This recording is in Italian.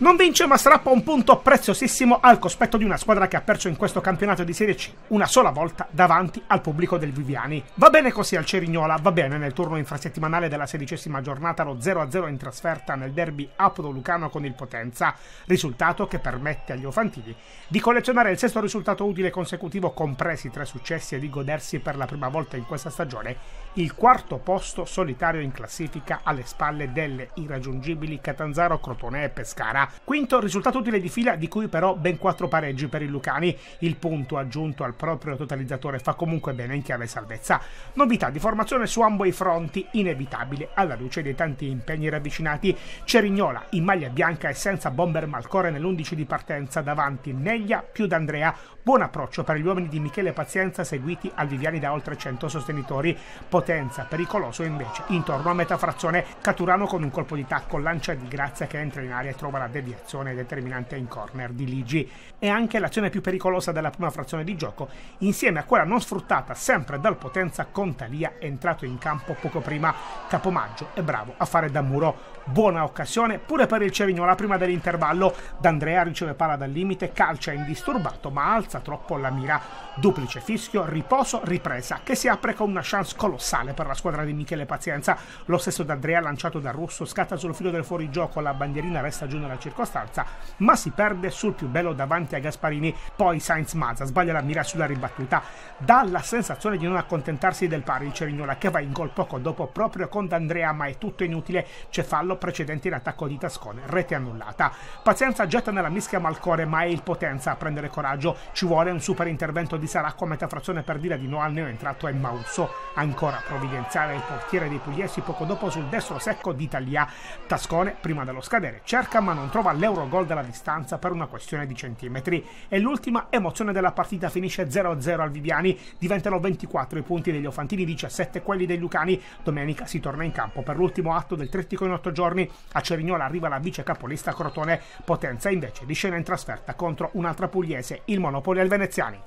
Non vince ma strappa un punto preziosissimo al cospetto di una squadra che ha perso in questo campionato di Serie C una sola volta davanti al pubblico del Viviani. Va bene così al Cerignola, va bene nel turno infrasettimanale della sedicesima giornata lo 0-0 in trasferta nel derby Apro-Lucano con il Potenza, risultato che permette agli Ofantini di collezionare il sesto risultato utile consecutivo compresi tre successi e di godersi per la prima volta in questa stagione il quarto posto solitario in classifica alle spalle delle irraggiungibili Catanzaro, Crotone e Pescara. Quinto risultato utile di fila, di cui però ben quattro pareggi per i Lucani. Il punto aggiunto al proprio totalizzatore fa comunque bene in chiave salvezza. Novità di formazione su ambo i fronti, inevitabile alla luce dei tanti impegni ravvicinati. Cerignola in maglia bianca e senza bomber Malcore nell'11 di partenza davanti Neglia più D'Andrea. Buon approccio per gli uomini di Michele Pazienza seguiti al Viviani da oltre 100 sostenitori. Potenza pericoloso invece intorno a metà frazione. Caturano con un colpo di tacco lancia di grazia che entra in aria e trova la rete di azione determinante in corner di Ligi. È anche l'azione più pericolosa della prima frazione di gioco, insieme a quella non sfruttata sempre dal potenza con Talia entrato in campo poco prima. Capomaggio e bravo a fare da muro. Buona occasione pure per il Cerigno, prima dell'intervallo. D'Andrea riceve palla dal limite, calcia indisturbato ma alza troppo la mira. Duplice fischio, riposo, ripresa che si apre con una chance colossale per la squadra di Michele Pazienza. Lo stesso D'Andrea lanciato da Russo scatta sul filo del fuorigioco, la bandierina resta giù nella circostanza, ma si perde sul più bello davanti a Gasparini, poi Sainz Mazza sbaglia la mira sulla ribattuta, dà la sensazione di non accontentarsi del pari il Cerignola che va in gol poco dopo proprio con D'Andrea, ma è tutto inutile, c'è fallo precedente in attacco di Tascone, rete annullata. Pazienza getta nella mischia Malcore, ma è il Potenza a prendere coraggio, ci vuole un super intervento di Saracco a metà frazione per dire di no al neo entrato è Usso, ancora provvidenziale il portiere dei Pugliesi poco dopo sul destro secco d'Italia. Tascone, prima dello scadere, cerca ma non trova l'Eurogol dalla distanza per una questione di centimetri. E l'ultima emozione della partita finisce 0-0 al Viviani, diventano 24 i punti degli Ofantini, 17 quelli dei Lucani. Domenica si torna in campo per l'ultimo atto del trittico in 8 giorni. A Cerignola arriva la vice capolista Crotone, Potenza invece di scena in trasferta contro un'altra pugliese, il Monopoli al Veneziani.